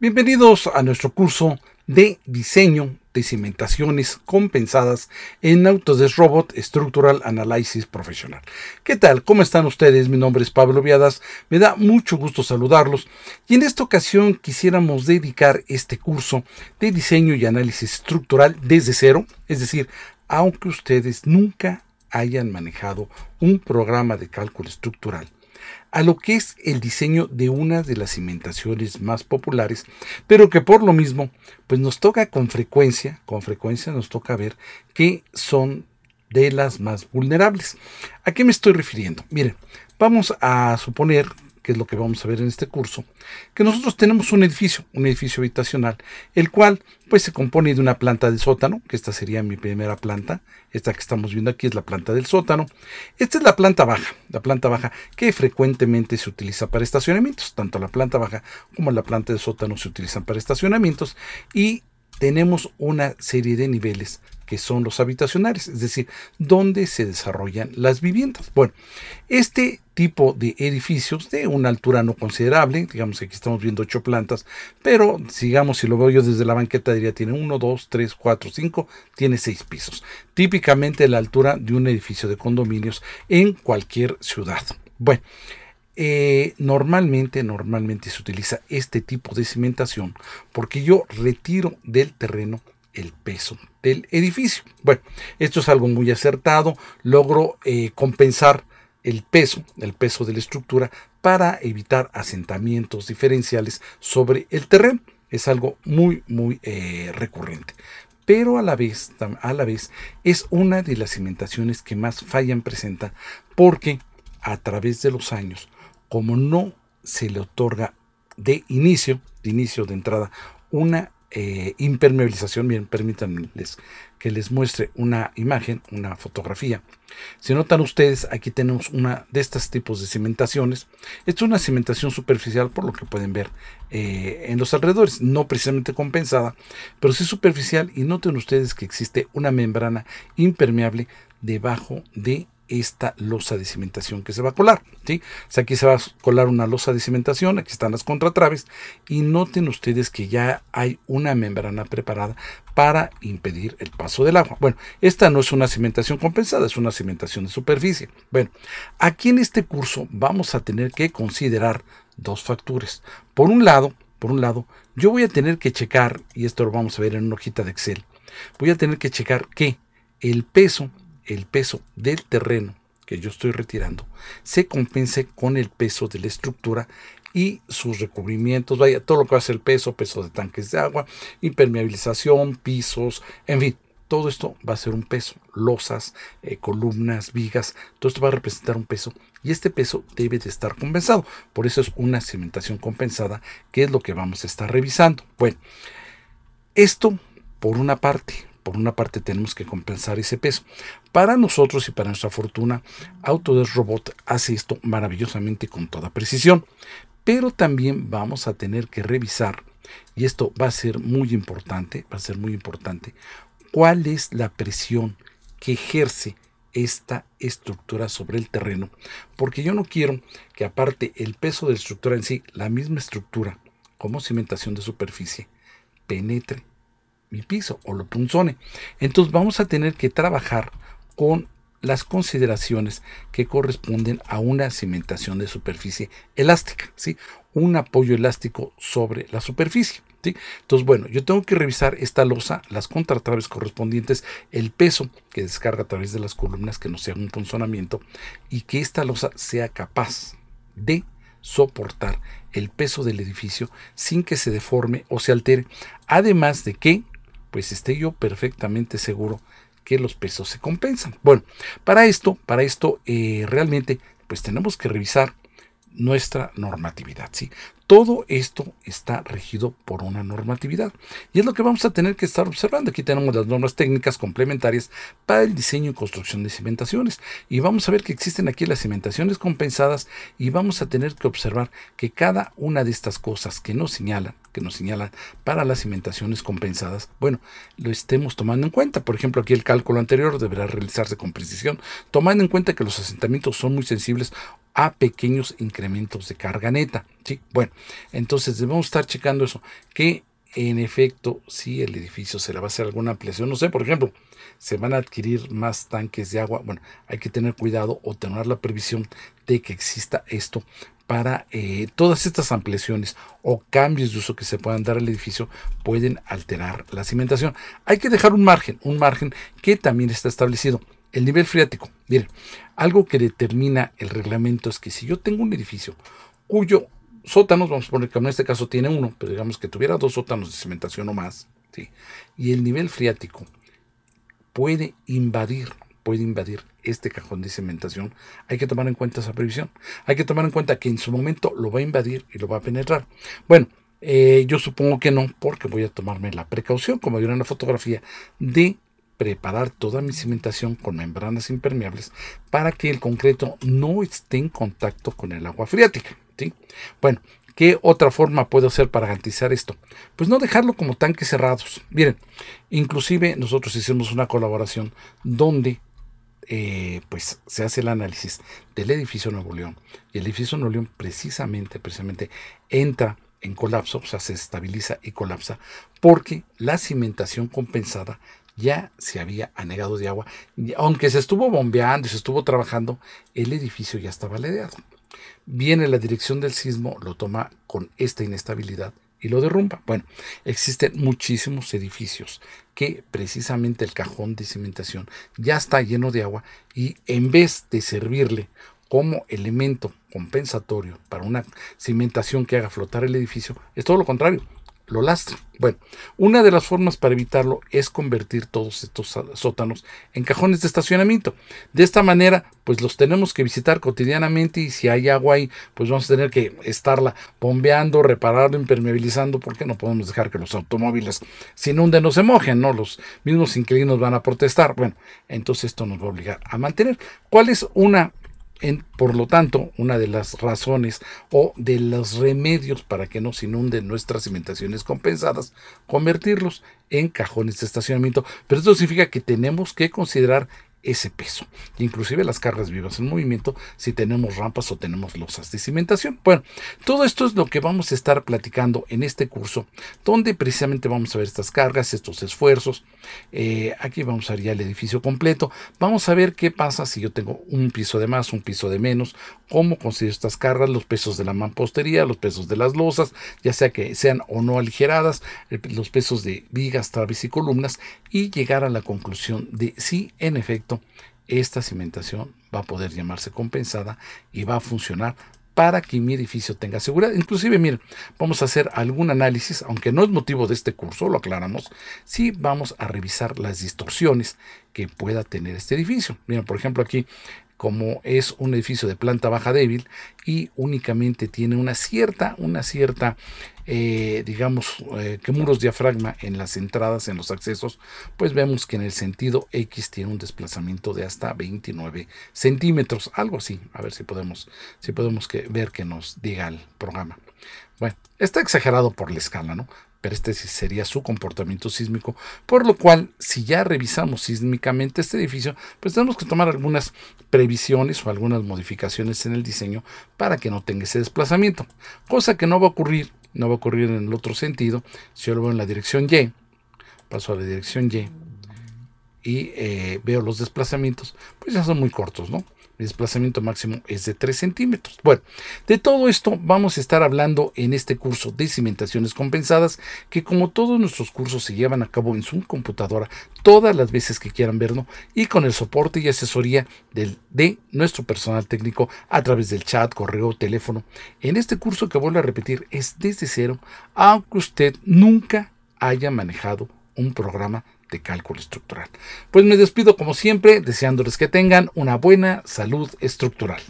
Bienvenidos a nuestro curso de diseño de cimentaciones compensadas en Autodesk Robot Structural Analysis Profesional. ¿Qué tal? ¿Cómo están ustedes? Mi nombre es Pablo Viadas, me da mucho gusto saludarlos y en esta ocasión quisiéramos dedicar este curso de diseño y análisis estructural desde cero, es decir, aunque ustedes nunca hayan manejado un programa de cálculo estructural a lo que es el diseño de una de las cimentaciones más populares, pero que por lo mismo, pues nos toca con frecuencia, con frecuencia nos toca ver que son de las más vulnerables. ¿A qué me estoy refiriendo? Miren, vamos a suponer que es lo que vamos a ver en este curso, que nosotros tenemos un edificio, un edificio habitacional, el cual pues se compone de una planta de sótano, que esta sería mi primera planta, esta que estamos viendo aquí es la planta del sótano, esta es la planta baja, la planta baja que frecuentemente se utiliza para estacionamientos, tanto la planta baja como la planta de sótano se utilizan para estacionamientos y tenemos una serie de niveles que son los habitacionales, es decir, donde se desarrollan las viviendas. Bueno, este tipo de edificios de una altura no considerable, digamos aquí estamos viendo ocho plantas, pero digamos si lo veo yo desde la banqueta, diría tiene uno, dos, 3, cuatro, cinco, tiene seis pisos, típicamente la altura de un edificio de condominios en cualquier ciudad. Bueno, eh, normalmente, normalmente se utiliza este tipo de cimentación porque yo retiro del terreno el peso del edificio. Bueno, esto es algo muy acertado. Logro eh, compensar el peso, el peso de la estructura para evitar asentamientos diferenciales sobre el terreno. Es algo muy, muy eh, recurrente pero a la, vez, a la vez es una de las cimentaciones que más fallan presenta porque a través de los años como no se le otorga de inicio, de inicio de entrada, una eh, impermeabilización, bien, permítanme que les muestre una imagen, una fotografía. Si notan ustedes, aquí tenemos una de estos tipos de cimentaciones. Esto es una cimentación superficial, por lo que pueden ver eh, en los alrededores, no precisamente compensada, pero sí superficial. Y noten ustedes que existe una membrana impermeable debajo de esta losa de cimentación que se va a colar. ¿sí? aquí se va a colar una losa de cimentación, aquí están las contratraves y noten ustedes que ya hay una membrana preparada para impedir el paso del agua. Bueno, esta no es una cimentación compensada, es una cimentación de superficie. Bueno, aquí en este curso vamos a tener que considerar dos factores. Por un lado, por un lado, yo voy a tener que checar, y esto lo vamos a ver en una hojita de Excel, voy a tener que checar que el peso el peso del terreno que yo estoy retirando se compense con el peso de la estructura y sus recubrimientos, vaya, todo lo que va a el peso, peso de tanques de agua, impermeabilización, pisos, en fin, todo esto va a ser un peso, losas, eh, columnas, vigas, todo esto va a representar un peso y este peso debe de estar compensado. Por eso es una cimentación compensada, que es lo que vamos a estar revisando. Bueno, esto por una parte. Por una parte tenemos que compensar ese peso. Para nosotros y para nuestra fortuna, Autodesk Robot hace esto maravillosamente con toda precisión. Pero también vamos a tener que revisar, y esto va a ser muy importante, va a ser muy importante, cuál es la presión que ejerce esta estructura sobre el terreno, porque yo no quiero que aparte el peso de la estructura en sí, la misma estructura como cimentación de superficie, penetre mi piso o lo punzone. Entonces vamos a tener que trabajar con las consideraciones que corresponden a una cimentación de superficie elástica, ¿sí? un apoyo elástico sobre la superficie. ¿sí? Entonces, bueno, yo tengo que revisar esta losa, las contratraves correspondientes, el peso que descarga a través de las columnas, que no sea un punzonamiento, y que esta losa sea capaz de soportar el peso del edificio sin que se deforme o se altere. Además de que pues esté yo perfectamente seguro que los pesos se compensan. Bueno, para esto, para esto eh, realmente, pues tenemos que revisar nuestra normatividad. ¿sí? Todo esto está regido por una normatividad. Y es lo que vamos a tener que estar observando. Aquí tenemos las normas técnicas complementarias para el diseño y construcción de cimentaciones. Y vamos a ver que existen aquí las cimentaciones compensadas y vamos a tener que observar que cada una de estas cosas que nos señalan, que nos señalan para las cimentaciones compensadas, bueno, lo estemos tomando en cuenta. Por ejemplo, aquí el cálculo anterior deberá realizarse con precisión, tomando en cuenta que los asentamientos son muy sensibles a pequeños incrementos de carga neta. ¿sí? Bueno, entonces debemos estar checando eso, que en efecto, si el edificio se le va a hacer alguna ampliación, no sé, por ejemplo, se van a adquirir más tanques de agua, bueno, hay que tener cuidado o tener la previsión de que exista esto para eh, todas estas ampliaciones o cambios de uso que se puedan dar al edificio pueden alterar la cimentación. Hay que dejar un margen, un margen que también está establecido el nivel freático. mire, algo que determina el reglamento es que si yo tengo un edificio cuyo sótano, vamos a poner que en este caso tiene uno, pero digamos que tuviera dos sótanos de cementación o más, ¿sí? y el nivel freático puede invadir, puede invadir este cajón de cementación, hay que tomar en cuenta esa previsión. Hay que tomar en cuenta que en su momento lo va a invadir y lo va a penetrar. Bueno, eh, yo supongo que no, porque voy a tomarme la precaución, como hay en la fotografía, de preparar toda mi cimentación con membranas impermeables para que el concreto no esté en contacto con el agua freática. Bueno, ¿qué otra forma puedo hacer para garantizar esto? Pues no dejarlo como tanques cerrados. Miren, inclusive nosotros hicimos una colaboración donde eh, pues se hace el análisis del edificio Nuevo León. Y el edificio Nuevo León precisamente, precisamente entra en colapso, o sea, se estabiliza y colapsa, porque la cimentación compensada ya se había anegado de agua. Aunque se estuvo bombeando y se estuvo trabajando, el edificio ya estaba ledeado. Viene la dirección del sismo, lo toma con esta inestabilidad y lo derrumba. Bueno, existen muchísimos edificios que precisamente el cajón de cimentación ya está lleno de agua y en vez de servirle como elemento compensatorio para una cimentación que haga flotar el edificio, es todo lo contrario, lo lastre. Bueno, una de las formas para evitarlo es convertir todos estos sótanos en cajones de estacionamiento. De esta manera, pues los tenemos que visitar cotidianamente y si hay agua ahí, pues vamos a tener que estarla bombeando, reparando, impermeabilizando, porque no podemos dejar que los automóviles se inunden o se mojen, ¿no? Los mismos inquilinos van a protestar. Bueno, entonces esto nos va a obligar a mantener. ¿Cuál es una por lo tanto, una de las razones o de los remedios para que nos inunden nuestras cimentaciones compensadas, convertirlos en cajones de estacionamiento. Pero esto significa que tenemos que considerar ese peso. Inclusive las cargas vivas en movimiento si tenemos rampas o tenemos losas de cimentación. Bueno, todo esto es lo que vamos a estar platicando en este curso, donde precisamente vamos a ver estas cargas, estos esfuerzos. Eh, aquí vamos a ver ya el edificio completo. Vamos a ver qué pasa si yo tengo un piso de más, un piso de menos, cómo considero estas cargas, los pesos de la mampostería, los pesos de las losas, ya sea que sean o no aligeradas, los pesos de vigas, traves y columnas, y llegar a la conclusión de si en efecto esta cimentación va a poder llamarse compensada y va a funcionar para que mi edificio tenga seguridad. Inclusive, miren, vamos a hacer algún análisis, aunque no es motivo de este curso, lo aclaramos, si vamos a revisar las distorsiones que pueda tener este edificio. Miren, por ejemplo, aquí como es un edificio de planta baja débil y únicamente tiene una cierta, una cierta, eh, digamos, eh, que muros diafragma en las entradas, en los accesos, pues vemos que en el sentido X tiene un desplazamiento de hasta 29 centímetros, algo así. A ver si podemos, si podemos ver que nos diga el programa. Bueno, está exagerado por la escala, ¿no? pero este sería su comportamiento sísmico, por lo cual si ya revisamos sísmicamente este edificio, pues tenemos que tomar algunas previsiones o algunas modificaciones en el diseño para que no tenga ese desplazamiento, cosa que no va a ocurrir, no va a ocurrir en el otro sentido, si yo lo veo en la dirección Y, paso a la dirección Y y eh, veo los desplazamientos, pues ya son muy cortos, ¿no? desplazamiento máximo es de 3 centímetros. Bueno, de todo esto vamos a estar hablando en este curso de cimentaciones compensadas, que como todos nuestros cursos se llevan a cabo en su computadora todas las veces que quieran verlo y con el soporte y asesoría del, de nuestro personal técnico a través del chat, correo, teléfono. En este curso que vuelvo a repetir es desde cero, aunque usted nunca haya manejado un programa de cálculo estructural. Pues me despido como siempre, deseándoles que tengan una buena salud estructural.